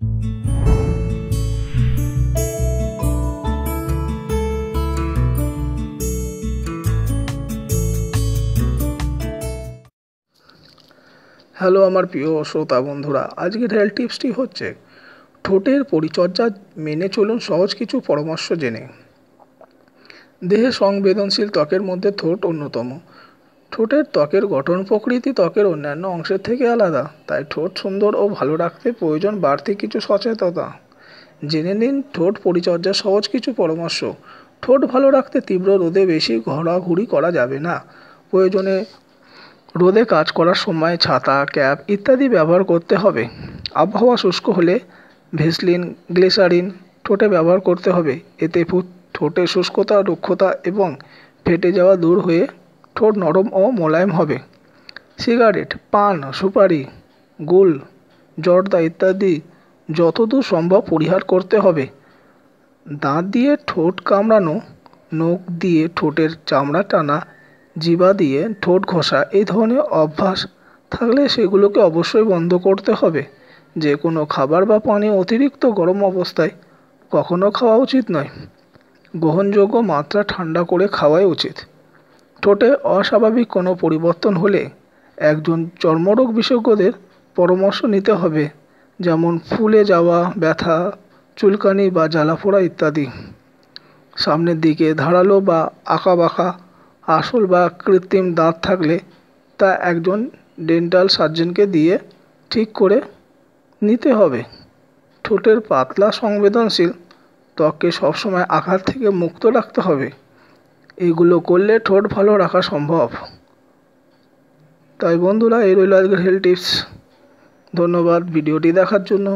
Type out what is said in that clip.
hello আমার প্রিয় শ্রোতা বন্ধুরা আজকের হেলথ টিপসটি হচ্ছে ঠোঁটের পরিচর্যা মেনে চলুন সহজ কিছু পরামর্শ জেনে দেহে সংবেদনশীল ত্বকের মধ্যে ঠোঁট অন্যতম ঠোঁটের ত্বকের গঠন প্রকৃতি ত্বকের অন্যান্য অংশের থেকে আলাদা তাই ঠোঁট সুন্দর ও ভালো রাখতে প্রয়োজন বাড়তি কিছু সচেতনতা জেনে নিন ঠোঁট পরিচর্যার সহজ কিছু পরামর্শ ঠোঁট ভালো রাখতে তীব্র রোদে বেশি ঘোরাঘুরি করা যাবে না প্রয়োজনে রোদে কাজ করার সময় ছাতা ক্যাপ ইত্যাদি ব্যবহার করতে হবে আবহাওয়া শুষ্ক হলে ভেসলিন গ্লিসারিন ঠোঁটে ব্যবহার করতে হবে এতে ঠোঁটে শুষ্কতা রুক্ষতা এবং ফেটে যাওয়া দূর হয়ে ঠোঁট নরম ও মোলায়েম হবে সিগারেট পান সুপারি গুল জর্দা ইত্যাদি যতদূর সম্ভব পরিহার করতে হবে দাঁত দিয়ে ঠোঁট কামড়ানো নখ দিয়ে ঠোঁটের চামড়া টানা জিবা দিয়ে ঠোঁট ঘষা এই ধরনের অভ্যাস থাকলে সেগুলোকে অবশ্যই বন্ধ করতে হবে যে কোনো খাবার বা পানি অতিরিক্ত গরম অবস্থায় কখনো খাওয়া উচিত নয় গ্রহণযোগ্য মাত্রা ঠান্ডা করে খাওয়াই উচিত ঠোঁটে অস্বাভাবিক কোনো পরিবর্তন হলে একজন চর্মরোগ বিশেষজ্ঞদের পরামর্শ নিতে হবে যেমন ফুলে যাওয়া ব্যথা চুলকানি বা জ্বালাপোড়া ইত্যাদি সামনের দিকে ধারালো বা আঁকা বাঁকা আসল বা কৃত্রিম দাঁত থাকলে তা একজন ডেন্টাল সার্জনকে দিয়ে ঠিক করে নিতে হবে ঠোঁটের পাতলা সংবেদনশীল ত্বককে সবসময় আঘাত থেকে মুক্ত রাখতে হবে এগুলো করলে ঠোঁট ভালো রাখা সম্ভব তাই বন্ধুরা এই রইল আজকের হেলথ টিপস ধন্যবাদ ভিডিওটি দেখার জন্য